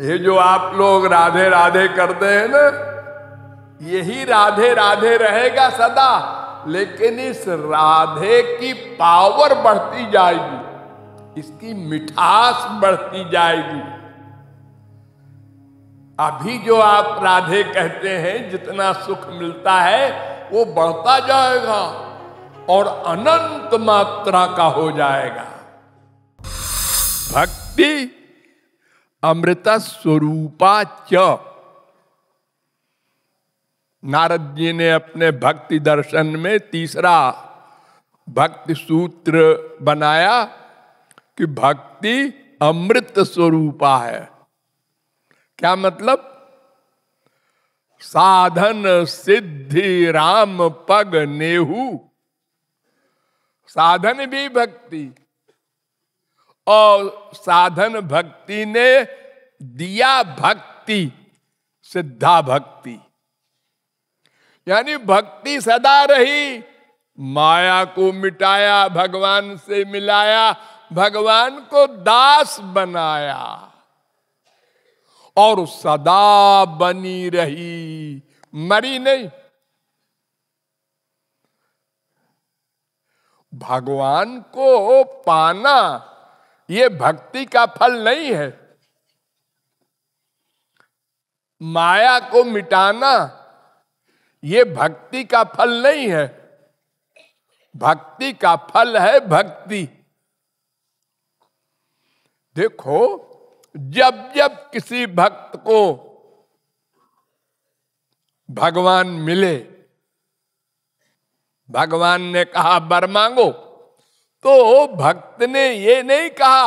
ये जो आप लोग राधे राधे करते हैं ना यही राधे राधे रहेगा सदा लेकिन इस राधे की पावर बढ़ती जाएगी इसकी मिठास बढ़ती जाएगी अभी जो आप राधे कहते हैं जितना सुख मिलता है वो बढ़ता जाएगा और अनंत मात्रा का हो जाएगा भक्ति अमृत स्वरूपा च नारद जी ने अपने भक्ति दर्शन में तीसरा भक्ति सूत्र बनाया कि भक्ति अमृत स्वरूपा है क्या मतलब साधन सिद्धि राम पग नेहू साधन भी भक्ति और साधन भक्ति ने दिया भक्ति सिद्धा भक्ति यानी भक्ति सदा रही माया को मिटाया भगवान से मिलाया भगवान को दास बनाया और सदा बनी रही मरी नहीं भगवान को पाना ये भक्ति का फल नहीं है माया को मिटाना ये भक्ति का फल नहीं है भक्ति का फल है भक्ति देखो जब जब किसी भक्त को भगवान मिले भगवान ने कहा बर मांगो तो भक्त ने ये नहीं कहा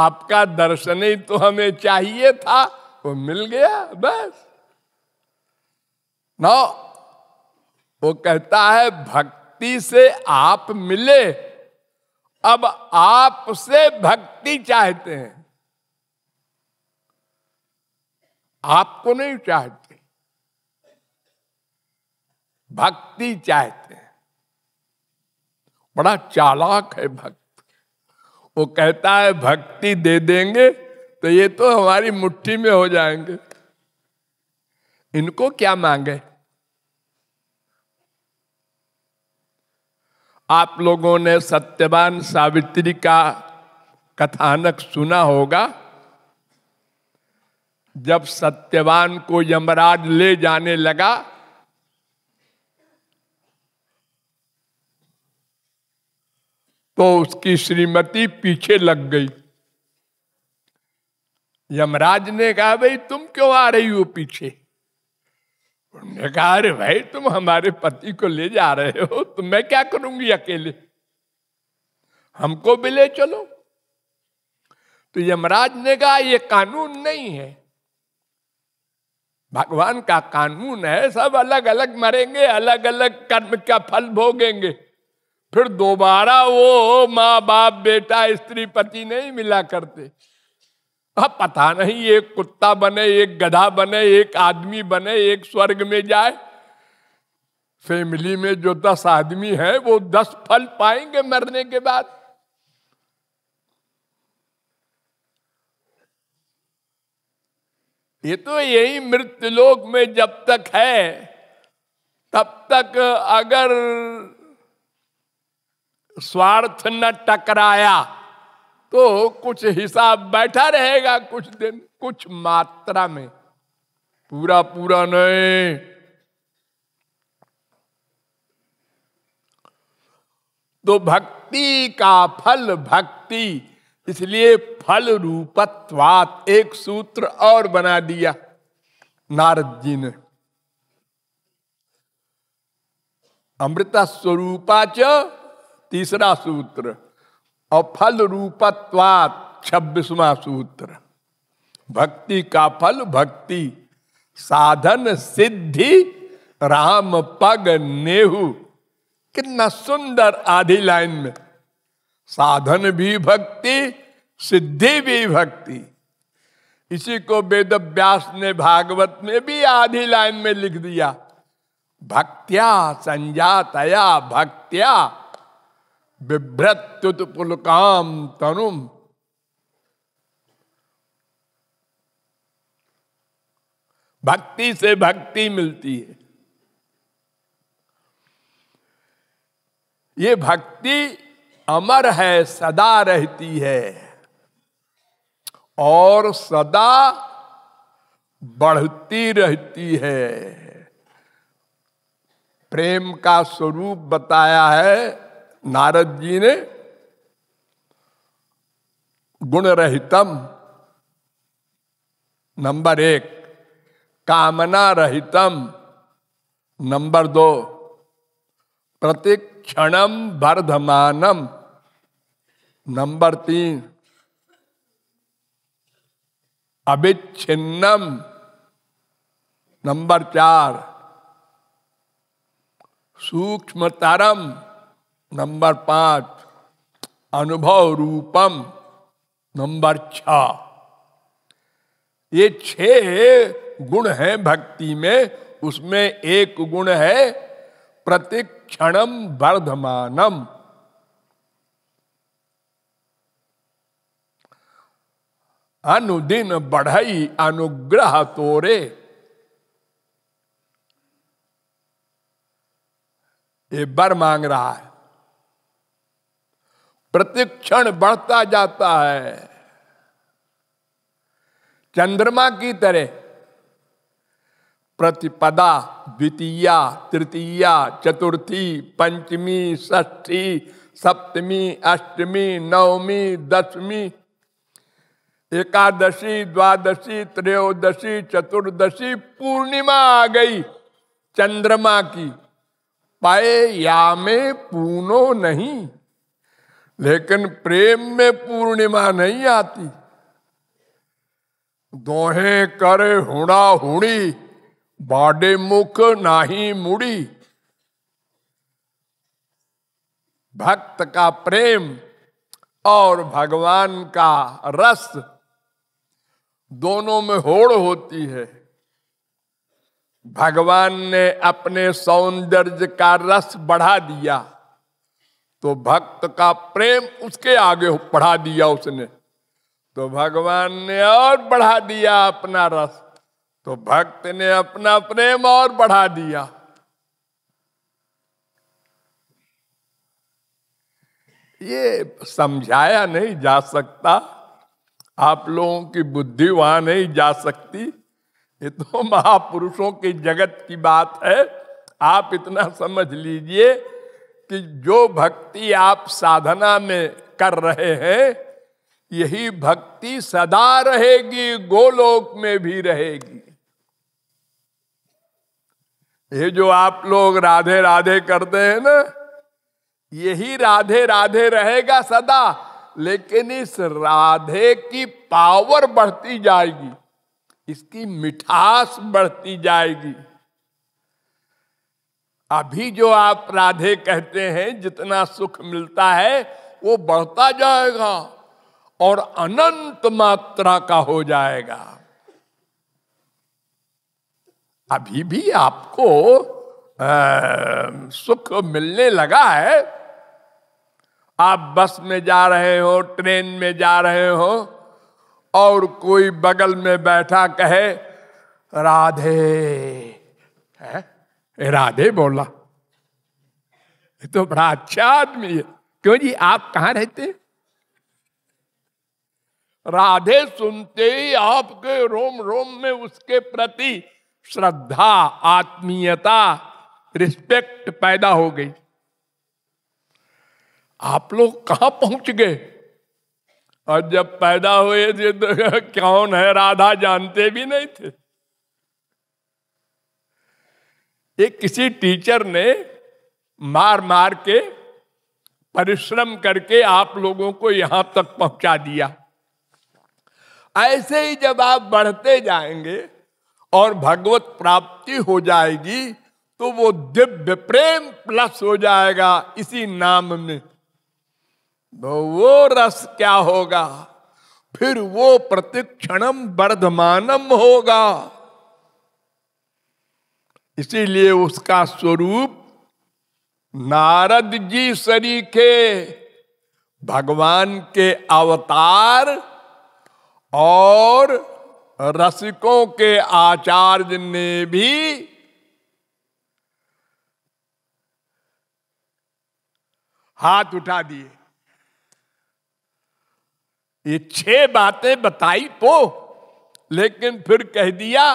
आपका दर्शन ही तो हमें चाहिए था वो मिल गया बस ना वो कहता है भक्ति से आप मिले अब आप से भक्ति चाहते हैं आपको नहीं चाहते भक्ति चाहते हैं बड़ा चालाक है भक्त वो कहता है भक्ति दे देंगे तो ये तो हमारी मुट्ठी में हो जाएंगे इनको क्या मांगे आप लोगों ने सत्यवान सावित्री का कथानक सुना होगा जब सत्यवान को यमराज ले जाने लगा तो उसकी श्रीमती पीछे लग गई यमराज ने कहा भाई तुम क्यों आ रही हो पीछे उन्होंने कहा अरे भाई तुम हमारे पति को ले जा रहे हो तो मैं क्या करूंगी अकेले हमको भी ले चलो तो यमराज ने कहा ये कानून नहीं है भगवान का कानून है सब अलग अलग मरेंगे अलग अलग कर्म का फल भोगेंगे फिर दोबारा वो माँ बाप बेटा स्त्री पति नहीं मिला करते अब पता नहीं एक कुत्ता बने एक गधा बने एक आदमी बने एक स्वर्ग में जाए फैमिली में जो दस आदमी है वो दस फल पाएंगे मरने के बाद ये तो यही लोक में जब तक है तब तक अगर स्वार्थ न टकराया तो कुछ हिसाब बैठा रहेगा कुछ दिन कुछ मात्रा में पूरा पूरा नहीं तो भक्ति का फल भक्ति इसलिए फल रूपत्वात एक सूत्र और बना दिया नारद जी ने अमृता स्वरूपा च तीसरा सूत्र और फल रूपत्वात छब्बीसवा सूत्र भक्ति का फल भक्ति साधन सिद्धि राम पग नेहू कितना सुंदर आधी लाइन में साधन भी भक्ति सिद्धि भी भक्ति इसी को वेद व्यास ने भागवत में भी आधी लाइन में लिख दिया भक्त्या संजातया भक्त्या बिभ्रत्युत पुलकाम तनुम भक्ति से भक्ति मिलती है ये भक्ति अमर है सदा रहती है और सदा बढ़ती रहती है प्रेम का स्वरूप बताया है नारद जी ने गुण रहितम नंबर एक कामना रहितम नंबर दो प्रतिक्षणम वर्धमानम नंबर तीन अभिच्छिन्नम नंबर चार सूक्ष्मतरम नंबर पांच अनुभव रूपम नंबर छ ये छह गुण है भक्ति में उसमें एक गुण है प्रतिक्षणम वर्धमानम अनुदिन बढ़ई अनुग्रह तोरे ये बर मांग रहा है प्रतिक्षण बढ़ता जाता है चंद्रमा की तरह प्रतिपदा द्वितीया तृतीया चतुर्थी पंचमी षष्ठी सप्तमी अष्टमी नवमी दसवीं एकादशी द्वादशी त्रयोदशी चतुर्दशी पूर्णिमा आ गई चंद्रमा की पाए या में पूनो नहीं लेकिन प्रेम में पूर्णिमा नहीं आती दोहे कर हुड़ा हुड़ी बाडे मुख नाही मुड़ी भक्त का प्रेम और भगवान का रस दोनों में होड़ होती है भगवान ने अपने सौंदर्य का रस बढ़ा दिया तो भक्त का प्रेम उसके आगे बढ़ा दिया उसने तो भगवान ने और बढ़ा दिया अपना रस तो भक्त ने अपना प्रेम और बढ़ा दिया ये समझाया नहीं जा सकता आप लोगों की बुद्धि वहां नहीं जा सकती ये तो महापुरुषों के जगत की बात है आप इतना समझ लीजिए कि जो भक्ति आप साधना में कर रहे हैं यही भक्ति सदा रहेगी गोलोक में भी रहेगी ये जो आप लोग राधे राधे करते हैं ना यही राधे राधे रहेगा सदा लेकिन इस राधे की पावर बढ़ती जाएगी इसकी मिठास बढ़ती जाएगी अभी जो आप राधे कहते हैं जितना सुख मिलता है वो बढ़ता जाएगा और अनंत मात्रा का हो जाएगा अभी भी आपको आ, सुख मिलने लगा है आप बस में जा रहे हो ट्रेन में जा रहे हो और कोई बगल में बैठा कहे राधे है? राधे बोला ये तो बड़ा अच्छा आदमी है क्यों जी आप कहा रहते राधे सुनते ही आपके रोम रोम में उसके प्रति श्रद्धा आत्मीयता रिस्पेक्ट पैदा हो गई आप लोग कहा पहुंच गए और जब पैदा हुए थे तो कौन है राधा जानते भी नहीं थे एक किसी टीचर ने मार मार के परिश्रम करके आप लोगों को यहां तक पहुंचा दिया ऐसे ही जब आप बढ़ते जाएंगे और भगवत प्राप्ति हो जाएगी तो वो दिव्य प्रेम प्लस हो जाएगा इसी नाम में तो वो रस क्या होगा फिर वो प्रतिक्षणम वर्धमानम होगा इसीलिए उसका स्वरूप नारद जी सरीखे भगवान के अवतार और रसिकों के आचार्य ने भी हाथ उठा दिए ये छह बातें बताई तो लेकिन फिर कह दिया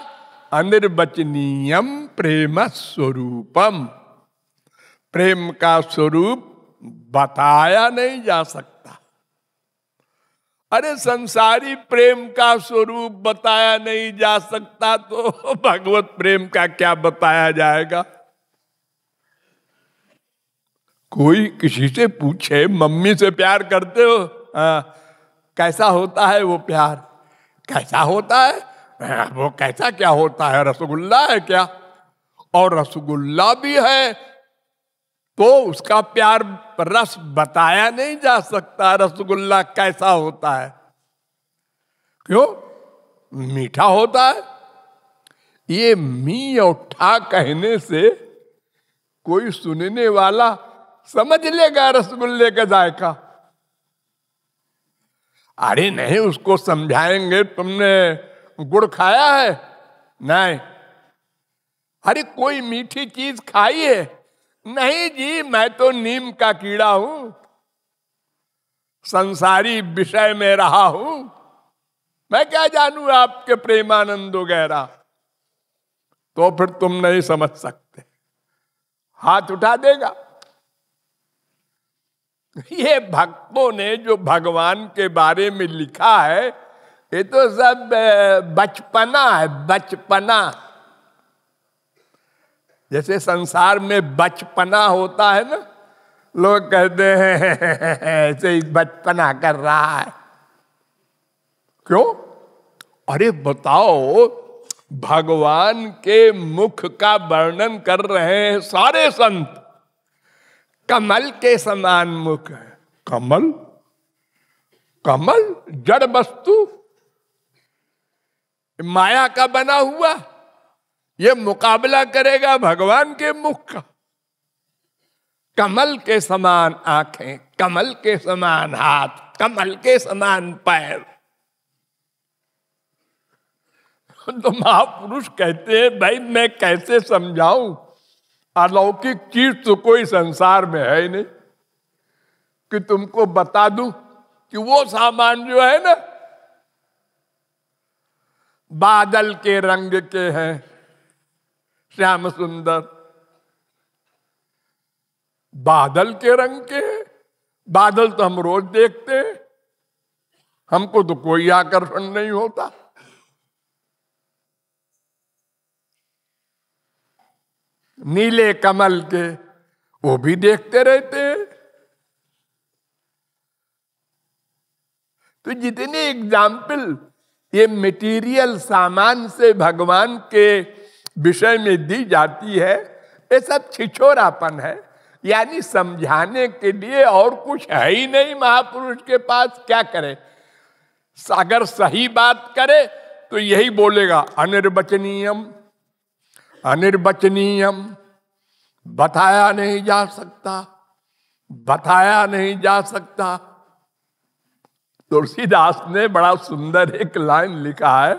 अनिर्वचनीयम प्रेम स्वरूपम प्रेम का स्वरूप बताया नहीं जा सकता अरे संसारी प्रेम का स्वरूप बताया नहीं जा सकता तो भगवत प्रेम का क्या बताया जाएगा कोई किसी से पूछे मम्मी से प्यार करते हो आ, हाँ, कैसा होता है वो प्यार कैसा होता है वो कैसा क्या होता है रसगुल्ला है क्या और रसगुल्ला भी है तो उसका प्यार रस बताया नहीं जा सकता रसगुल्ला कैसा होता है क्यों मीठा होता है ये मी और ठा कहने से कोई सुनने वाला समझ लेगा रसगुल्ले का जायका अरे नहीं उसको समझाएंगे तुमने गुड़ खाया है नहीं अरे कोई मीठी चीज खाई है नहीं जी मैं तो नीम का कीड़ा हूं संसारी विषय में रहा हूं मैं क्या जानू आपके प्रेमानंद वगैरह तो फिर तुम नहीं समझ सकते हाथ उठा देगा ये भक्तों ने जो भगवान के बारे में लिखा है ये तो सब बचपना है बचपना जैसे संसार में बचपना होता है ना लोग कहते हैं ऐसे ही बचपना कर रहा है क्यों अरे बताओ भगवान के मुख का वर्णन कर रहे हैं सारे संत कमल के समान मुख है कमल कमल जड़ वस्तु माया का बना हुआ ये मुकाबला करेगा भगवान के मुख का कमल के समान आंखें कमल के समान हाथ कमल के समान पैर तो महापुरुष कहते हैं भाई मैं कैसे समझाऊं अलौकिक चीज तो कोई संसार में है ही नहीं कि तुमको बता दूं कि वो सामान जो है ना बादल के रंग के हैं श्याम सुंदर बादल के रंग के हैं बादल तो हम रोज देखते हैं हमको तो कोई आकर्षण नहीं होता नीले कमल के वो भी देखते रहते हैं तो जितने एग्जाम्पल ये मेटीरियल सामान से भगवान के विषय में दी जाती है ये सब छिछोरापन है यानी समझाने के लिए और कुछ है ही नहीं महापुरुष के पास क्या करे अगर सही बात करे तो यही बोलेगा अनिर्वचनीयम अनिर्वचनीयम बताया नहीं जा सकता बताया नहीं जा सकता तुलसीदास ने बड़ा सुंदर एक लाइन लिखा है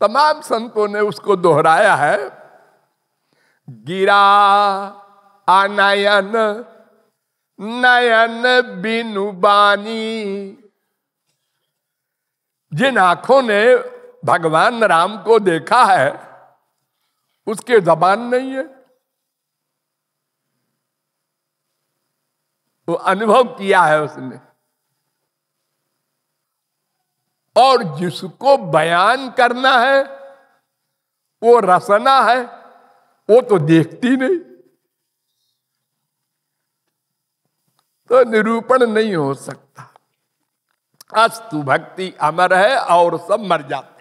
तमाम संतों ने उसको दोहराया है गिरा आनयन नयन बिनु बानी जिन आंखों ने भगवान राम को देखा है उसके जबान नहीं है वो अनुभव किया है उसने और जिसको बयान करना है वो रसना है वो तो देखती नहीं तो निरूपण नहीं हो सकता अस्तु भक्ति अमर है और सब मर जाता